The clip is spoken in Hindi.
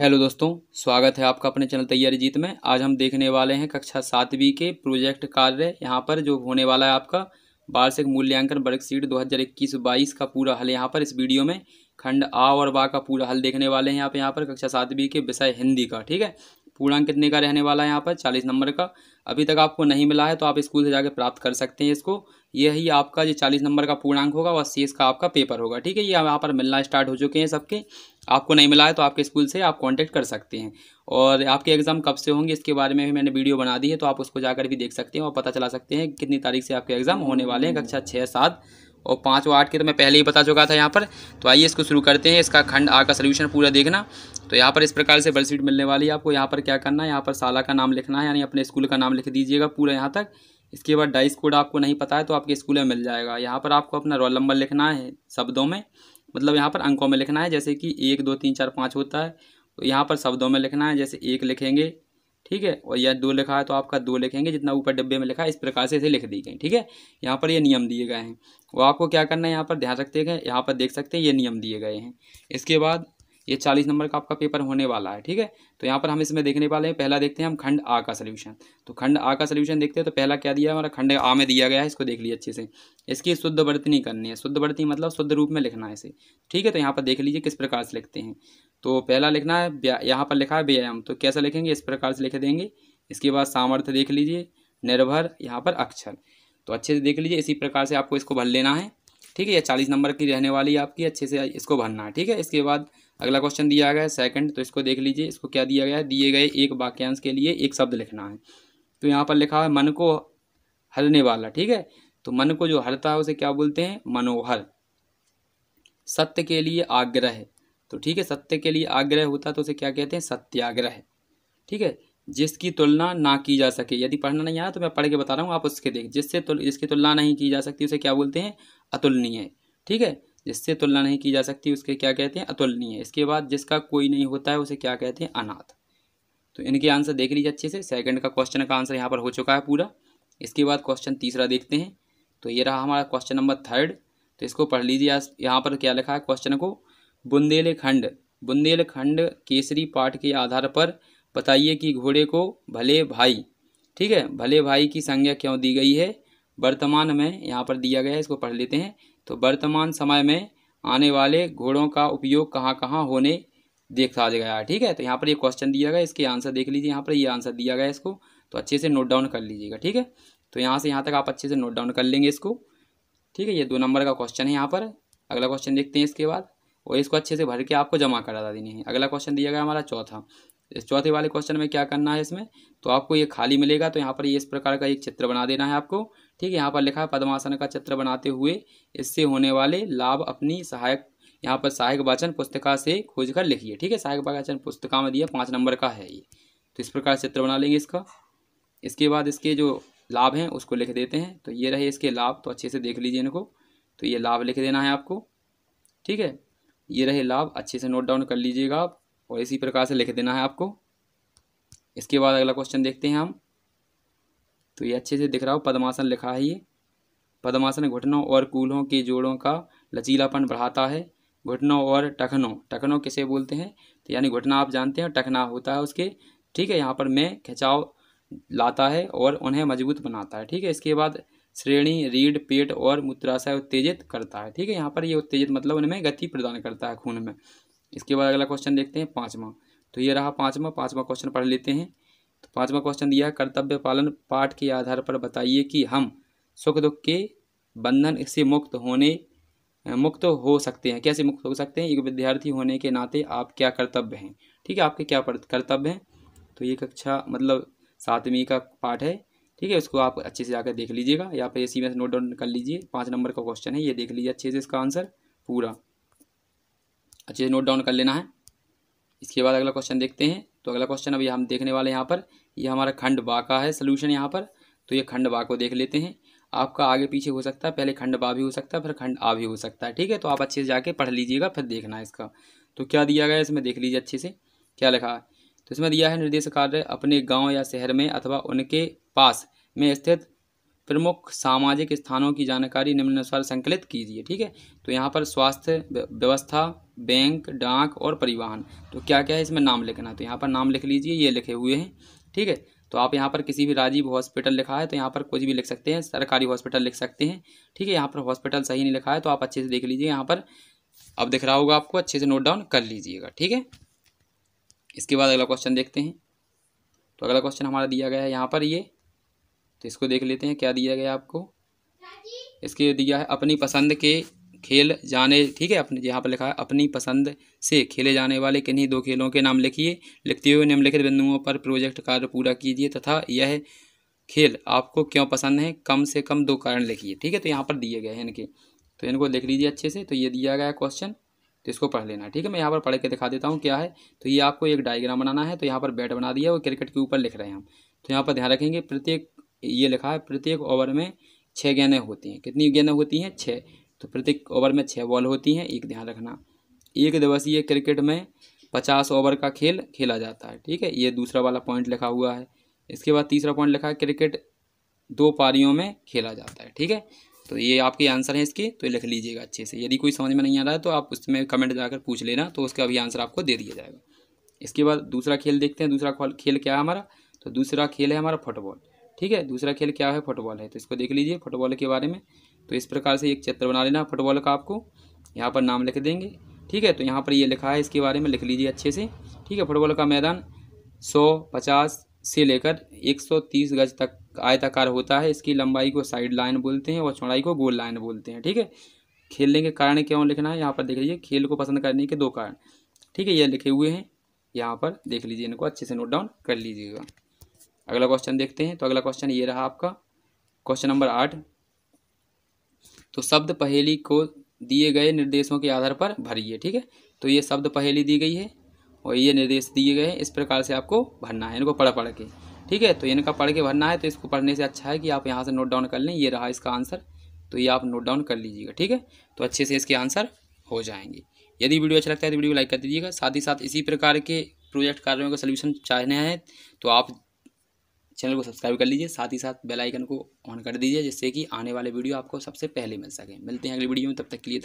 हेलो दोस्तों स्वागत है आपका अपने चैनल तैयारी जीत में आज हम देखने वाले हैं कक्षा सातवीं के प्रोजेक्ट कार्य यहाँ पर जो होने वाला है आपका वार्षिक मूल्यांकन वर्कशीट 2021-22 का पूरा हल यहाँ पर इस वीडियो में खंड आ और बा का पूरा हल देखने वाले हैं आप यहाँ पर कक्षा सातवीं के विषय हिंदी का ठीक है पूर्णांक कितने का रहने वाला है यहाँ पर चालीस नंबर का अभी तक आपको नहीं मिला है तो आप स्कूल से जाकर प्राप्त कर सकते हैं इसको यही आपका जो चालीस नंबर का पूर्णांक होगा वह शेष का आपका पेपर होगा ठीक है ये यहाँ पर मिलना स्टार्ट हो चुके हैं सबके आपको नहीं मिला है तो आपके स्कूल से आप कांटेक्ट कर सकते हैं और आपके एग्ज़ाम कब से होंगे इसके बारे में भी मैंने वीडियो बना दी है तो आप उसको जाकर भी देख सकते हैं और पता चला सकते हैं कितनी तारीख से आपके एग्ज़ाम होने वाले हैं कक्षा छः सात और पाँच व आठ के तो मैं पहले ही बता चुका था यहाँ पर तो आइए इसको शुरू करते हैं इसका खंड आ का सोल्यूशन पूरा देखना तो यहाँ पर इस प्रकार से बर्ड सीट मिलने वाली है आपको यहाँ पर क्या करना है यहाँ पर साला का नाम लिखना है यानी अपने स्कूल का नाम लिख दीजिएगा पूरा यहाँ तक इसके बाद डाइस कोड आपको नहीं पता है तो आपके स्कूल में मिल जाएगा यहाँ पर आपको अपना रोल नंबर लिखना है शब्दों में मतलब यहाँ पर अंकों में लिखना है जैसे कि एक दो तीन चार पाँच होता है तो यहाँ पर शब्दों में लिखना है जैसे एक लिखेंगे ठीक है और यह दो लिखा है तो आपका दो लिखेंगे जितना ऊपर डिब्बे में लिखा है इस प्रकार से इसे लिख दी गई ठीक है यहाँ पर ये नियम दिए गए हैं वो आपको क्या करना है यहाँ पर ध्यान रखते हैं यहाँ पर देख सकते हैं ये नियम दिए गए हैं इसके बाद ये चालीस नंबर का आपका पेपर होने वाला है ठीक है तो यहाँ पर हम इसमें देखने वाले हैं पहला देखते हैं हम खंड आ का सोल्यूशन तो खंड आ का सोल्यूशन देखते हैं तो पहला क्या दिया हमारा खंड आ में दिया गया है इसको देख लीजिए अच्छे से इसकी शुद्ध बर्तनी करनी है शुद्ध बढ़तनी मतलब शुद्ध रूप में लिखना है इसे ठीक है तो यहाँ पर देख लीजिए किस प्रकार से लिखते हैं तो पहला लिखना है यहाँ पर लिखा है व्यायाम तो कैसा लिखेंगे इस प्रकार से लिख देंगे इसके बाद सामर्थ्य देख लीजिए निर्भर यहाँ पर अक्षर तो अच्छे से देख लीजिए इसी प्रकार से आपको इसको भर लेना है ठीक है या चालीस नंबर की रहने वाली है आपकी अच्छे से इसको भरना है ठीक है इसके बाद अगला क्वेश्चन दिया गया है सेकंड तो इसको देख लीजिए इसको क्या दिया गया है दिए गए एक वाक्यांश के लिए एक शब्द लिखना है तो यहाँ पर लिखा है मन को हरने वाला ठीक है तो मन को जो हरता है उसे क्या बोलते हैं मनोहर सत्य के लिए आग्रह तो ठीक है सत्य के लिए आग्रह होता है तो उसे क्या कहते हैं सत्याग्रह ठीक है जिसकी तुलना ना की जा सके यदि पढ़ना नहीं आया तो मैं पढ़ के बता रहा हूँ आप उसके देख जिससे तुल, जिसकी तुलना नहीं की जा सकती उसे क्या बोलते हैं अतुलनीय ठीक है जिससे तुलना नहीं की जा सकती उसके क्या कहते हैं अतुलनीय है। इसके बाद जिसका कोई नहीं होता है उसे क्या कहते हैं अनाथ तो इनके आंसर देख लीजिए अच्छे से सेकंड का क्वेश्चन का आंसर यहाँ पर हो चुका है पूरा इसके बाद क्वेश्चन तीसरा देखते हैं तो ये रहा हमारा क्वेश्चन नंबर थर्ड तो इसको पढ़ लीजिए यहाँ पर क्या लिखा है क्वेश्चन को बुंदेलखंड बुंदेलखंड केसरी पाठ के आधार पर बताइए कि घोड़े को भले भाई ठीक है भले भाई की संज्ञा क्यों दी गई है वर्तमान में यहाँ पर दिया गया है इसको पढ़ लेते हैं तो वर्तमान समय में आने वाले घोड़ों का उपयोग कहाँ कहाँ होने देखा गया है ठीक है तो यहाँ पर ये क्वेश्चन दिया गया इसके आंसर देख लीजिए यहाँ पर ये आंसर दिया गया इसको तो अच्छे से नोट डाउन कर लीजिएगा ठीक है तो यहाँ से यहाँ तक आप अच्छे से नोट डाउन कर लेंगे इसको ठीक है ये दो नंबर का क्वेश्चन है यहाँ पर अगला क्वेश्चन देखते हैं इसके बाद और इसको अच्छे से भर के आपको जमा करा देनी है अगला क्वेश्चन दिया गया हमारा चौथा इस चौथे वाले क्वेश्चन में क्या करना है इसमें तो आपको ये खाली मिलेगा तो यहाँ पर ये इस प्रकार का एक चित्र बना देना है आपको ठीक है यहाँ पर लिखा है पद्मासन का चित्र बनाते हुए इससे होने वाले लाभ अपनी सहायक यहाँ पर सहायक वाचन पुस्तिका से खोज कर लिखिए ठीक है सहायक वाचन पुस्तिका में दिया पाँच नंबर का है ये तो इस प्रकार चित्र बना लेंगे इसका इसके बाद इसके जो लाभ हैं उसको लिख देते हैं तो ये रहे इसके लाभ तो अच्छे से देख लीजिए इनको तो ये लाभ लिख देना है आपको ठीक है ये रहे लाभ अच्छे से नोट डाउन कर लीजिएगा आप और इसी प्रकार से लिख देना है आपको इसके बाद अगला क्वेश्चन देखते हैं हम तो ये अच्छे से दिख रहा हो पद्मासन लिखा है ये पदमाशन घुटनों और कूल्हों के जोड़ों का लचीलापन बढ़ाता है घुटनों और टखनों टखनों किसे बोलते हैं तो यानी घुटना आप जानते हैं टखना होता है उसके ठीक है यहाँ पर मैं खिंचाव लाता है और उन्हें मजबूत बनाता है ठीक है इसके बाद श्रेणी रीढ़ पेट और मूत्राशय उत्तेजित करता है ठीक है यहाँ पर ये उत्तेजित मतलब उनमें गति प्रदान करता है खून में इसके बाद अगला क्वेश्चन देखते हैं पाँचवा तो ये रहा पाँचवा पाँचवा क्वेश्चन पढ़ लेते हैं तो पाँचवा क्वेश्चन दिया है कर्तव्य पालन पाठ के आधार पर बताइए कि हम सुख दुख के बंधन से मुक्त होने मुक्त हो सकते हैं कैसे मुक्त हो सकते हैं एक विद्यार्थी होने के नाते आप क्या कर्तव्य हैं ठीक है आपके क्या कर्तव्य हैं तो ये कक्षा मतलब सातवीं का पाठ है ठीक है उसको आप अच्छे से जाकर देख लीजिएगा या फिर इसी में नोट डाउन कर लीजिए पाँच नंबर का क्वेश्चन है ये देख लीजिए अच्छे से इसका आंसर पूरा अच्छे से नोट डाउन कर लेना है इसके बाद अगला क्वेश्चन देखते हैं तो अगला क्वेश्चन अभी हम देखने वाले यहाँ पर ये हमारा खंड बा का है सोल्यूशन यहाँ पर तो ये खंड बा को देख लेते हैं आपका आगे पीछे हो सकता है पहले खंड बा भी हो सकता है फिर खंड आ भी हो सकता है ठीक है तो आप अच्छे से जाके पढ़ लीजिएगा फिर देखना है इसका तो क्या दिया गया है इसमें देख लीजिए अच्छे से क्या लिखा है तो इसमें दिया है निर्देश कार्य अपने गाँव या शहर में अथवा उनके पास में स्थित प्रमुख सामाजिक स्थानों की जानकारी निम्नानुसार संकलित कीजिए ठीक है तो यहाँ पर स्वास्थ्य व्यवस्था बैंक डाक और परिवहन तो क्या क्या है इसमें नाम लिखना तो यहाँ पर नाम लिख लीजिए ये लिखे हुए हैं ठीक है तो आप यहाँ पर किसी भी राजीव हॉस्पिटल लिखा है तो यहाँ पर कुछ भी लिख सकते हैं सरकारी हॉस्पिटल लिख सकते हैं ठीक है यहाँ पर हॉस्पिटल सही नहीं लिखा है तो आप अच्छे से देख लीजिए यहाँ पर अब दिख रहा होगा आपको अच्छे से नोट डाउन कर लीजिएगा ठीक है इसके बाद अगला क्वेश्चन देखते हैं तो अगला क्वेश्चन हमारा दिया गया है यहाँ पर ये तो इसको देख लेते हैं क्या दिया गया आपको इसके दिया है अपनी पसंद के खेल जाने ठीक है अपने यहाँ पर लिखा है अपनी पसंद से खेले जाने वाले किन्हीं दो खेलों के नाम लिखिए लिखते हुए निम्नलिखित बिंदुओं पर प्रोजेक्ट कार्य पूरा कीजिए तथा यह खेल आपको क्यों पसंद है कम से कम दो कारण लिखिए ठीक है तो यहाँ पर दिए गए हैं इनके तो इनको लिख लीजिए अच्छे से तो ये दिया गया क्वेश्चन तो इसको पढ़ लेना ठीक है मैं यहाँ पर पढ़ के दिखा देता हूँ क्या है तो ये आपको एक डायग्राम बनाना है तो यहाँ पर बैट बना दिया और क्रिकेट के ऊपर लिख रहे हैं हम तो यहाँ पर ध्यान रखेंगे प्रत्येक ये लिखा है प्रत्येक ओवर में छः गेंदें होती हैं कितनी गेंदें होती हैं छः तो प्रत्येक ओवर में छः बॉल होती हैं एक ध्यान रखना एक दिवसीय क्रिकेट में पचास ओवर का खेल खेला जाता है ठीक है ये दूसरा वाला पॉइंट लिखा हुआ है इसके बाद तीसरा पॉइंट लिखा है क्रिकेट दो पारियों में खेला जाता है ठीक है तो ये आपके आंसर हैं इसके तो लिख लीजिएगा अच्छे से यदि कोई समझ में नहीं आ रहा है तो आप उसमें कमेंट जाकर पूछ लेना तो उसका भी आंसर आपको दे दिया जाएगा इसके बाद दूसरा खेल देखते हैं दूसरा खेल क्या है हमारा तो दूसरा खेल है हमारा फुटबॉल ठीक है दूसरा खेल क्या है फुटबॉल है तो इसको देख लीजिए फुटबॉल के बारे में तो इस प्रकार से एक चित्र बना लेना फुटबॉल का आपको यहाँ पर नाम लिख देंगे ठीक है तो यहाँ पर ये लिखा है इसके बारे में लिख लीजिए अच्छे से ठीक है फुटबॉल का मैदान सौ पचास से लेकर एक सौ तीस गज तक आयताकार होता है इसकी लंबाई को साइड लाइन बोलते हैं और चौड़ाई को गोल लाइन बोलते हैं ठीक है खेलने के कारण क्यों लिखना है यहाँ पर देख लीजिए खेल को पसंद करने के दो कारण ठीक है ये लिखे हुए हैं यहाँ पर देख लीजिए इनको अच्छे से नोट डाउन कर लीजिएगा अगला क्वेश्चन देखते हैं तो अगला क्वेश्चन ये रहा आपका क्वेश्चन नंबर आठ तो शब्द पहेली को दिए गए निर्देशों के आधार पर भरिए ठीक है तो ये शब्द पहेली दी गई है और ये निर्देश दिए गए हैं इस प्रकार से आपको भरना है इनको पढ़ पढ़ के ठीक है तो इनका पढ़ के भरना है तो इसको पढ़ने से अच्छा है कि आप यहाँ से नोट डाउन कर लें ये रहा इसका आंसर तो ये आप नोट डाउन कर लीजिएगा ठीक है तो अच्छे से इसके आंसर हो जाएंगे यदि वीडियो अच्छा लगता है तो वीडियो लाइक कर दीजिएगा साथ ही साथ इसी प्रकार के प्रोजेक्ट कार्यों का सोल्यूशन चाहना है तो आप चैनल को सब्सक्राइब कर लीजिए साथ ही साथ बेल आइकन को ऑन कर दीजिए जिससे कि आने वाले वीडियो आपको सबसे पहले मिल सके मिलते हैं अगली वीडियो में तब तक के लिए